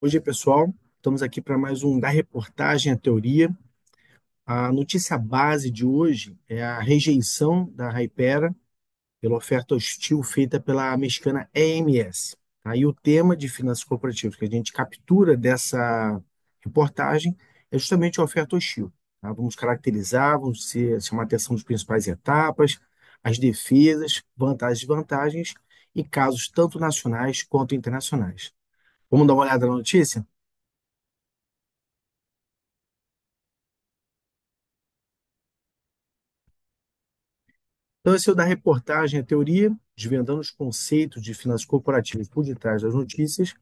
Hoje, pessoal, estamos aqui para mais um Da Reportagem à Teoria. A notícia base de hoje é a rejeição da Hypera pela oferta hostil feita pela mexicana EMS. Aí tá? o tema de finanças corporativas que a gente captura dessa reportagem é justamente a oferta hostil. Tá? Vamos caracterizar, vamos chamar a atenção das principais etapas, as defesas, vantagens e desvantagens, e casos tanto nacionais quanto internacionais. Vamos dar uma olhada na notícia? Então, esse é o da reportagem A Teoria, desvendando os conceitos de finanças corporativas por detrás das notícias.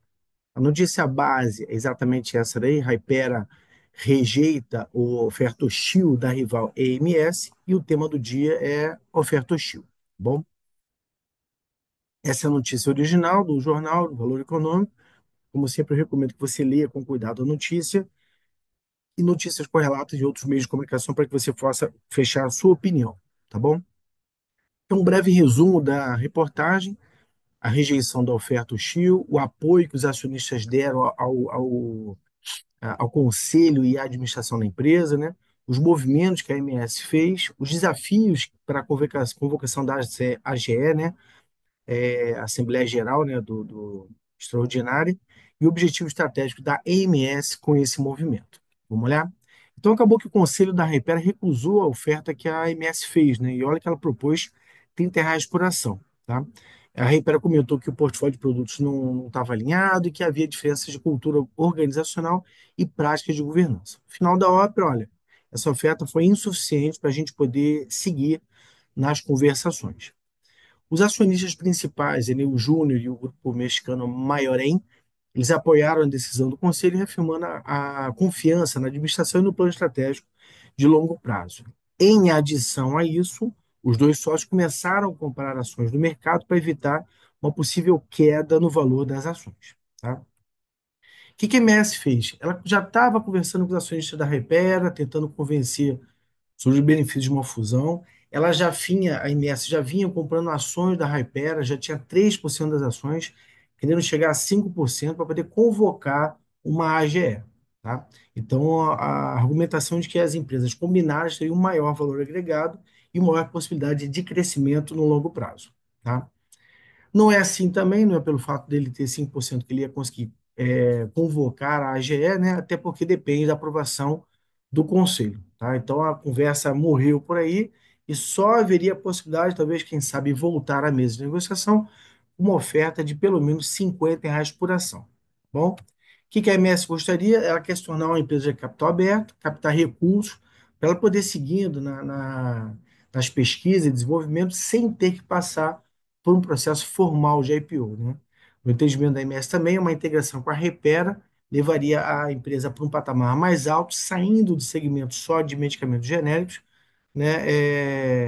A notícia base é exatamente essa daí: Hypera rejeita o oferta hostil da rival EMS e o tema do dia é oferta hostil. Tá bom, essa é a notícia original do jornal, do Valor Econômico. Como sempre, eu recomendo que você leia com cuidado a notícia e notícias correlatas de outros meios de comunicação para que você possa fechar a sua opinião, tá bom? Então, um breve resumo da reportagem: a rejeição da oferta do hostil, o apoio que os acionistas deram ao, ao, ao conselho e à administração da empresa, né? os movimentos que a MS fez, os desafios para a convocação da AGE, né? É, Assembleia Geral né? do, do extraordinária e o objetivo estratégico da EMS com esse movimento. Vamos olhar? Então acabou que o conselho da Repera recusou a oferta que a AMS fez, né? E olha que ela propôs 30 reais por ação, tá? A Repera comentou que o portfólio de produtos não estava alinhado e que havia diferenças de cultura organizacional e práticas de governança. Final da ópera, olha, essa oferta foi insuficiente para a gente poder seguir nas conversações. Os acionistas principais, Enel Júnior e o grupo mexicano Maiorém, eles apoiaram a decisão do conselho, reafirmando a, a confiança na administração e no plano estratégico de longo prazo. Em adição a isso, os dois sócios começaram a comprar ações do mercado para evitar uma possível queda no valor das ações. Tá? O que, que a MS fez? Ela já estava conversando com os acionistas da Repera, tentando convencer sobre os benefícios de uma fusão ela já vinha, a MS já vinha comprando ações da Hypera, já tinha 3% das ações, querendo chegar a 5% para poder convocar uma AGE. Tá? Então, a, a argumentação de que as empresas combinadas teriam um maior valor agregado e maior possibilidade de crescimento no longo prazo. Tá? Não é assim também, não é pelo fato dele ter 5% que ele ia conseguir é, convocar a AGE, né? até porque depende da aprovação do Conselho. Tá? Então, a conversa morreu por aí, e só haveria a possibilidade, talvez, quem sabe, voltar à mesa de negociação uma oferta de pelo menos 50 reais por ação. Bom, o que, a MS gostaria? Ela quer se tornar uma empresa de capital aberto, captar recursos, para ela poder seguindo na, na, nas pesquisas e desenvolvimento sem ter que passar por um processo formal de IPO. Né? o entendimento da MS também, é uma integração com a Repera levaria a empresa para um patamar mais alto, saindo do segmento só de medicamentos genéricos né,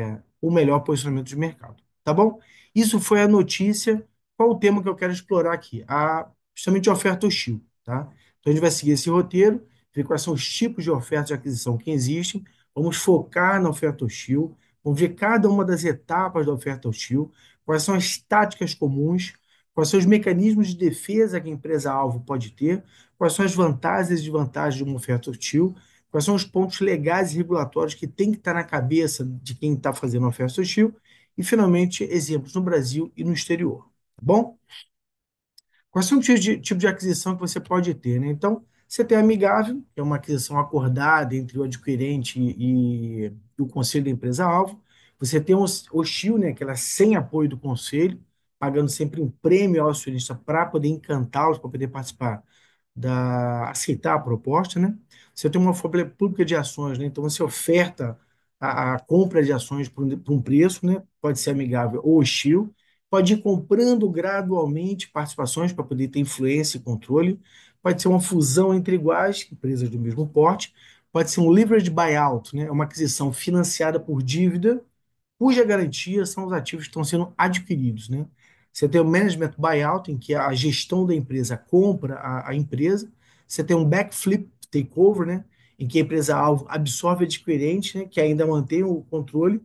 é, o melhor posicionamento de mercado. Tá bom? Isso foi a notícia. Qual o tema que eu quero explorar aqui? A, justamente a oferta hostil. Tá? Então a gente vai seguir esse roteiro, ver quais são os tipos de oferta de aquisição que existem. Vamos focar na oferta hostil, vamos ver cada uma das etapas da oferta hostil, quais são as táticas comuns, quais são os mecanismos de defesa que a empresa-alvo pode ter, quais são as vantagens e desvantagens de uma oferta hostil, Quais são os pontos legais e regulatórios que tem que estar tá na cabeça de quem está fazendo uma oferta hostil? E, finalmente, exemplos no Brasil e no exterior. Tá bom? Quais são os tipos de, tipo de aquisição que você pode ter? Né? Então, você tem a amigável, que é uma aquisição acordada entre o adquirente e, e o conselho da empresa-alvo. Você tem o hostil, né, que ela é sem apoio do conselho, pagando sempre um prêmio ao acionista para poder encantá-los, para poder participar da aceitar a proposta, né? Você tem uma folha pública de ações, né? Então você oferta a, a compra de ações por um, por um, preço, né? Pode ser amigável ou hostil. Pode ir comprando gradualmente participações para poder ter influência e controle. Pode ser uma fusão entre iguais, empresas do mesmo porte. Pode ser um leverage buyout, né? É uma aquisição financiada por dívida cuja garantia são os ativos que estão sendo adquiridos, né? Você tem o management buyout, em que a gestão da empresa compra a, a empresa. Você tem um backflip takeover, né? em que a empresa-alvo absorve adquirente, né? que ainda mantém o controle.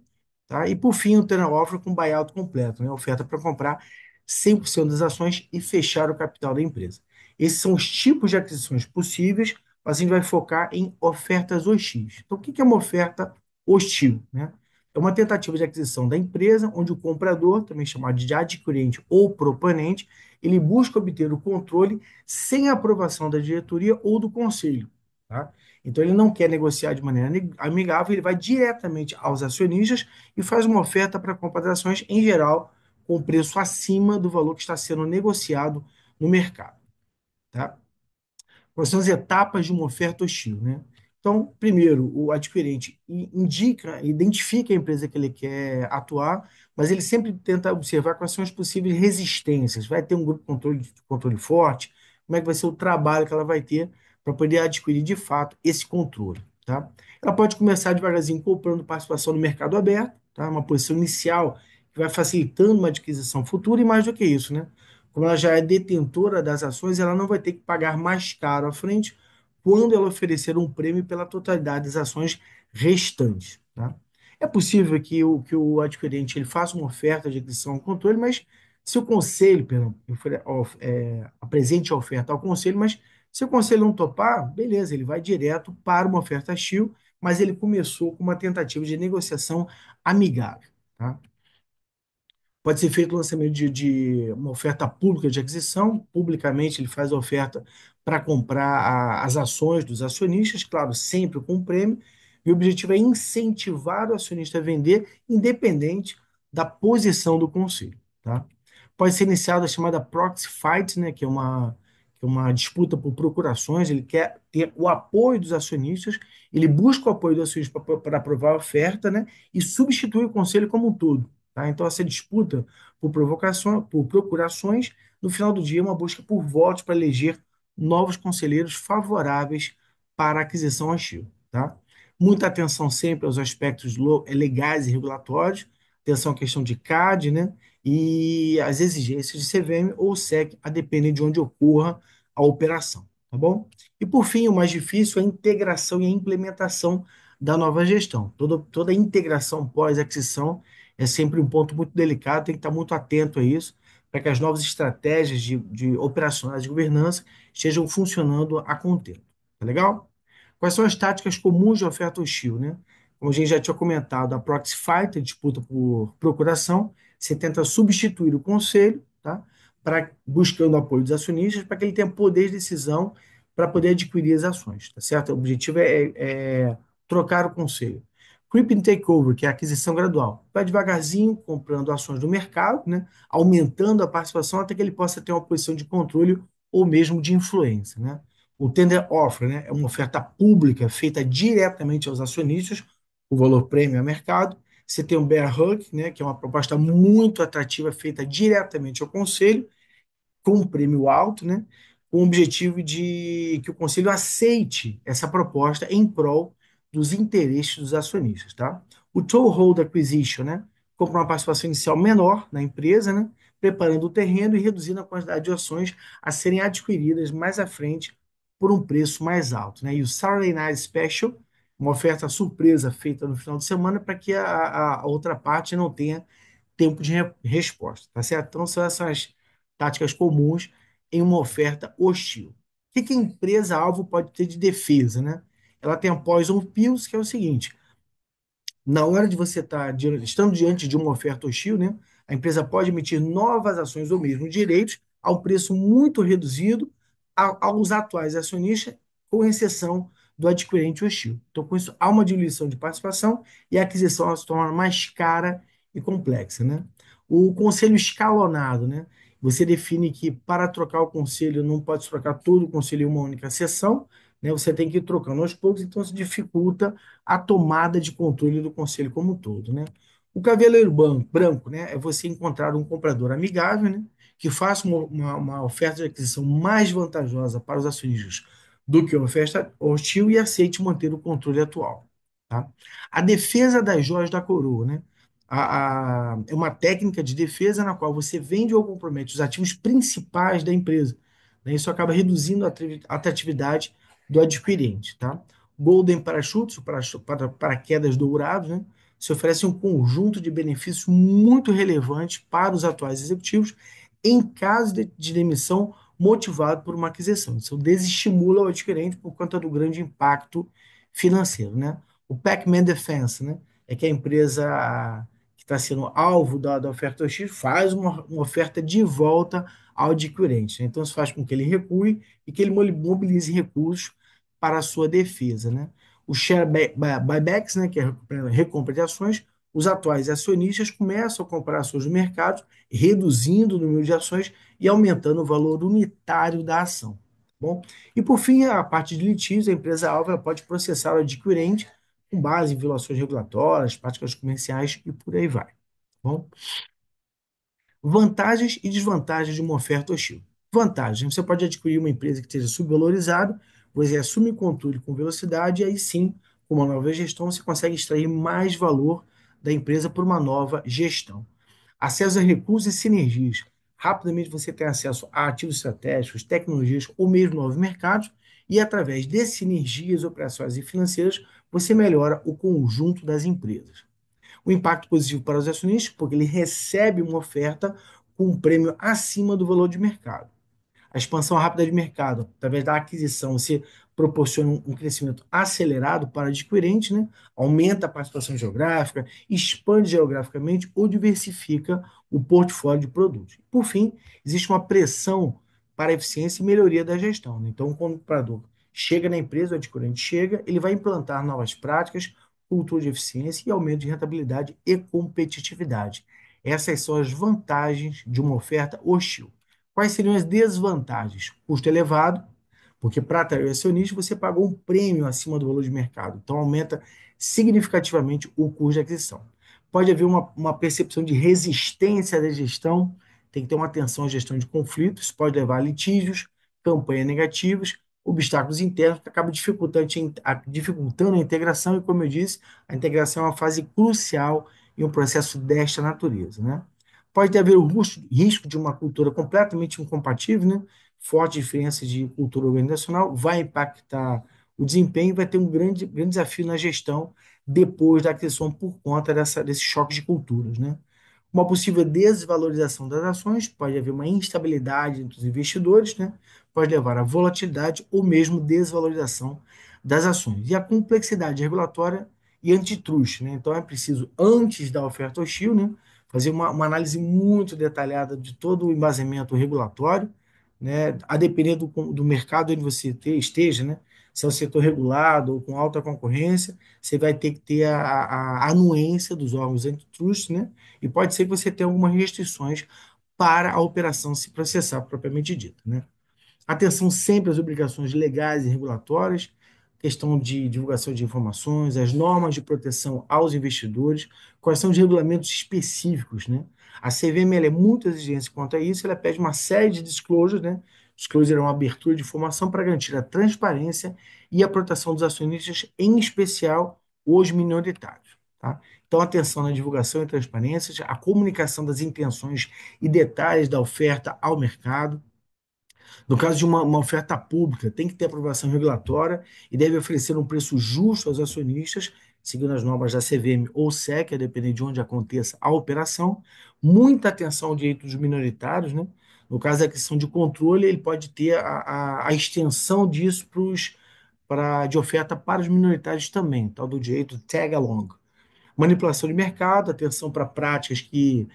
Tá? E, por fim, o tenor offer com buyout completo, né? oferta para comprar 100% das ações e fechar o capital da empresa. Esses são os tipos de aquisições possíveis, mas a gente vai focar em ofertas hostis. Então, o que é uma oferta hostil? Né? é uma tentativa de aquisição da empresa, onde o comprador, também chamado de adquirente ou proponente, ele busca obter o controle sem aprovação da diretoria ou do conselho. Tá? Então, ele não quer negociar de maneira amigável, ele vai diretamente aos acionistas e faz uma oferta para comprar ações, em geral, com preço acima do valor que está sendo negociado no mercado. Tá? Quais são as etapas de uma oferta hostil? Né? Então, primeiro, o adquirente indica, identifica a empresa que ele quer atuar, mas ele sempre tenta observar quais são as possíveis resistências. Vai ter um grupo de controle, controle forte? Como é que vai ser o trabalho que ela vai ter para poder adquirir de fato esse controle? Tá? Ela pode começar devagarzinho comprando participação no mercado aberto, tá? uma posição inicial que vai facilitando uma adquisição futura, e mais do que isso, né? como ela já é detentora das ações, ela não vai ter que pagar mais caro à frente quando ela oferecer um prêmio pela totalidade das ações restantes. Tá? É possível que o, que o adquirente ele faça uma oferta de aquisição ao controle, mas se o conselho, perdão, é, apresente a oferta ao conselho, mas se o conselho não topar, beleza, ele vai direto para uma oferta chill, mas ele começou com uma tentativa de negociação amigável. Tá? Pode ser feito o lançamento de, de uma oferta pública de aquisição, publicamente ele faz a oferta para comprar a, as ações dos acionistas, claro, sempre com um prêmio, e o objetivo é incentivar o acionista a vender, independente da posição do conselho. Tá? Pode ser iniciada a chamada proxy fight, né, que é uma, é uma disputa por procurações, ele quer ter o apoio dos acionistas, ele busca o apoio dos acionistas para aprovar a oferta né, e substitui o conselho como um todo. Tá? Então, essa disputa por, provocações, por procurações, no final do dia, é uma busca por votos para eleger novos conselheiros favoráveis para a aquisição ativa. Tá? Muita atenção sempre aos aspectos eh, legais e regulatórios, atenção à questão de CAD né? e as exigências de CVM ou SEC, a depender de onde ocorra a operação. Tá bom? E por fim, o mais difícil é a integração e a implementação da nova gestão. Toda, toda a integração pós-aquisição é sempre um ponto muito delicado, tem que estar muito atento a isso, para que as novas estratégias de, de operacionais de governança estejam funcionando a contento. Tá legal? Quais são as táticas comuns de oferta hostil, né? Como a gente já tinha comentado, a proxy fight, a disputa por procuração, você tenta substituir o conselho, tá? Pra, buscando apoio dos acionistas para que ele tenha poder de decisão para poder adquirir as ações, tá certo? O objetivo é, é, é trocar o conselho. Creeping Takeover, que é a aquisição gradual. Vai devagarzinho comprando ações do mercado, né, aumentando a participação até que ele possa ter uma posição de controle ou mesmo de influência. Né? O tender offer né, é uma oferta pública feita diretamente aos acionistas, o valor prêmio a mercado. Você tem o bear hug, né, que é uma proposta muito atrativa feita diretamente ao conselho, com prêmio alto, né, com o objetivo de que o conselho aceite essa proposta em prol dos interesses dos acionistas, tá? O toehold acquisition, né? Compra uma participação inicial menor na empresa, né? Preparando o terreno e reduzindo a quantidade de ações a serem adquiridas mais à frente por um preço mais alto, né? E o Saturday Night Special, uma oferta surpresa feita no final de semana para que a, a, outra parte não tenha tempo de re resposta, tá certo? Então são essas táticas comuns em uma oferta hostil. O que, que a empresa-alvo pode ter de defesa, né? ela tem a poison pills, que é o seguinte: na hora de você estar tá, estando diante de uma oferta hostil, né, a empresa pode emitir novas ações ou mesmo direitos a um preço muito reduzido aos atuais acionistas, com exceção do adquirente hostil. Então, com isso, há uma diluição de participação e a aquisição se torna mais cara e complexa. Né? O conselho escalonado, né? Você define que para trocar o conselho não pode trocar todo o conselho em uma única sessão, né? Você tem que ir trocando aos poucos, então se dificulta a tomada de controle do conselho como um todo, né? O cavaleiro branco, né, é você encontrar um comprador amigável, né, que faça uma, uma, uma oferta de aquisição mais vantajosa para os acionistas do que uma oferta hostil e aceite manter o controle atual. Tá? A defesa das joias da coroa, né, a, a, é uma técnica de defesa na qual você vende ou compromete os ativos principais da empresa. Né? Isso acaba reduzindo a atratividade do adquirente. Tá? Golden Parachutes, para, para, paraquedas dourados, né, se oferece um conjunto de benefícios muito relevantes para os atuais executivos em caso de, de demissão motivado por uma aquisição. Isso desestimula o adquirente por conta do grande impacto financeiro. Né? O Pac-Man Defense, né, é que a empresa que está sendo alvo da, da oferta X faz uma, uma, oferta de volta ao adquirente. Né? Então, isso faz com que ele recue e que ele mobilize recursos para a sua defesa. Né? Os share buybacks, né, que é, é recompra de ações, os atuais acionistas começam a comprar ações do mercado, reduzindo o número de ações e aumentando o valor unitário da ação. Tá bom, e por fim, a parte de litígios, a empresa alva pode processar o adquirente com base em violações regulatórias, práticas comerciais e por aí vai. Tá bom, vantagens e desvantagens de uma oferta hostil. Vantagens: você pode adquirir uma empresa que esteja subvalorizada você assume o controle com velocidade e aí sim, com uma nova gestão, você consegue extrair mais valor da empresa por uma nova gestão. Acesso a recursos e sinergias. Rapidamente você tem acesso a ativos estratégicos, tecnologias ou mesmo novos mercados e através de sinergias operacionais e financeiras, você melhora o conjunto das empresas. O impacto positivo para os acionistas, porque ele recebe uma oferta com um prêmio acima do valor de mercado a expansão rápida de mercado, através da aquisição, você proporciona um crescimento acelerado para adquirente, né? aumenta a participação geográfica, expande geograficamente ou diversifica o portfólio de produtos. Por fim, existe uma pressão para eficiência e melhoria da gestão. Né? Então, o comprador chega na empresa, o adquirente chega, ele vai implantar novas práticas, cultura de eficiência e aumento de rentabilidade e competitividade. Essas são as vantagens de uma oferta hostil. Quais seriam as desvantagens? Custo elevado, porque para atrair o acionista você pagou um prêmio acima do valor de mercado, então aumenta significativamente o custo de aquisição. Pode haver uma, uma percepção de resistência da gestão, tem que ter uma atenção à gestão de conflitos, pode levar a litígios, campanhas negativas, obstáculos internos que acabam dificultando, dificultando a integração, e como eu disse, a integração é uma fase crucial em um processo desta natureza. Né? Pode haver o risco de uma cultura completamente incompatível, né? forte diferença de cultura organizacional, vai impactar o desempenho, vai ter um grande, grande desafio na gestão depois da aquisição por conta dessa, desse choque de culturas. Né? Uma possível desvalorização das ações, pode haver uma instabilidade entre os investidores, né? pode levar à volatilidade ou mesmo desvalorização das ações. E a complexidade regulatória e antitruste. Né? Então é preciso, antes da oferta hostil, né? fazer uma, uma análise muito detalhada de todo o embasamento regulatório, né, a depender do, do mercado onde você te, esteja, né, se é um setor regulado ou com alta concorrência, você vai ter que ter a, a, anuência dos órgãos antitrust, né, e pode ser que você tenha algumas restrições para a operação se processar propriamente dita. Né. Atenção sempre às obrigações legais e regulatórias, questão de divulgação de informações, as normas de proteção aos investidores, quais são os regulamentos específicos, né? A CVM é muito exigente quanto a isso, ela pede uma série de disclosures, né? Disclosure é uma abertura de informação para garantir a transparência e a proteção dos acionistas, em especial os minoritários. Tá? Então, atenção na divulgação e transparência, a comunicação das intenções e detalhes da oferta ao mercado, no caso de uma, uma, oferta pública, tem que ter aprovação regulatória e deve oferecer um preço justo aos acionistas, seguindo as normas da CVM ou SEC, a depender de onde aconteça a operação. Muita atenção ao direito dos minoritários, né? No caso da questão de controle, ele pode ter a, a, a extensão disso pros, pra, de oferta para os minoritários também, tal do direito tag-along. Manipulação de mercado, atenção para práticas que,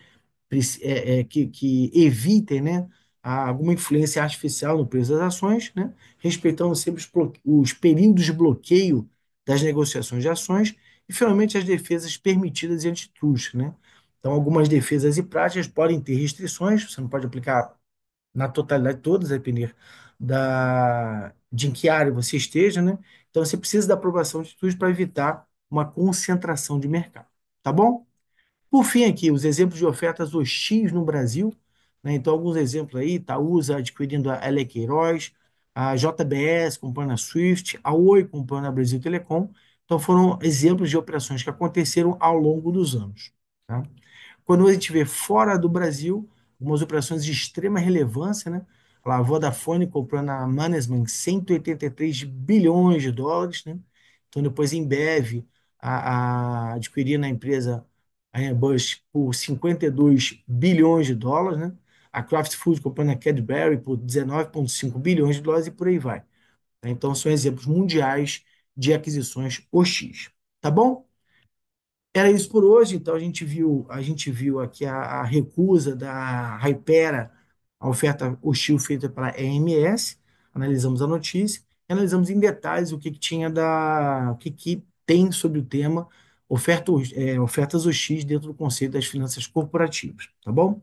é, é, que, que evitem, né? a alguma influência artificial no preço das ações, né? respeitando sempre os, os períodos de bloqueio das negociações de ações e, finalmente, as defesas permitidas e antitruste. Né? Então, algumas defesas e práticas podem ter restrições, você não pode aplicar na totalidade todas, a depender da, de em que área você esteja, né? Então, você precisa da aprovação de atitudes para evitar uma concentração de mercado, tá bom? Por fim, aqui, os exemplos de ofertas hostis no Brasil né? Então, alguns exemplos aí, Itaúsa adquirindo a L Queiroz, a JBS comprando a Swift, a Oi comprando a Brasil Telecom. Então, foram exemplos de operações que aconteceram ao longo dos anos. Tá? Quando a gente vê fora do Brasil, algumas operações de extrema relevância, né? A Vodafone comprando a Management 183 bilhões de dólares, né? Então, depois em Bev, a, a adquirindo a empresa Airbus por 52 bilhões de dólares, né? a Kraft Foods comprando a Cadbury por 19,5 bilhões de dólares e por aí vai. Né? Então, são exemplos mundiais de aquisições OX, tá bom? Era isso por hoje, então a gente viu, a gente viu aqui a, a recusa da Hypera, a oferta hostil feita pela EMS, analisamos a notícia, analisamos em detalhes o que, que tinha da, o que, que tem sobre o tema oferta, é, ofertas OX dentro do conceito das finanças corporativas, tá bom?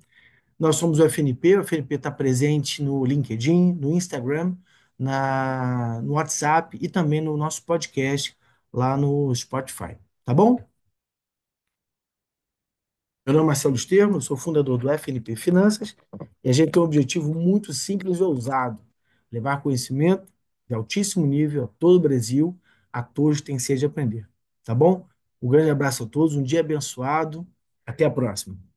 Nós somos o FNP, o FNP está presente no LinkedIn, no Instagram, na, no WhatsApp e também no nosso podcast lá no Spotify. Tá bom? Meu nome é Marcelo Estermo, sou fundador do FNP Finanças e a gente tem um objetivo muito simples e ousado: levar conhecimento de altíssimo nível a todo o Brasil, a todos que têm sede de aprender. Tá bom? Um grande abraço a todos, um dia abençoado, até a próxima.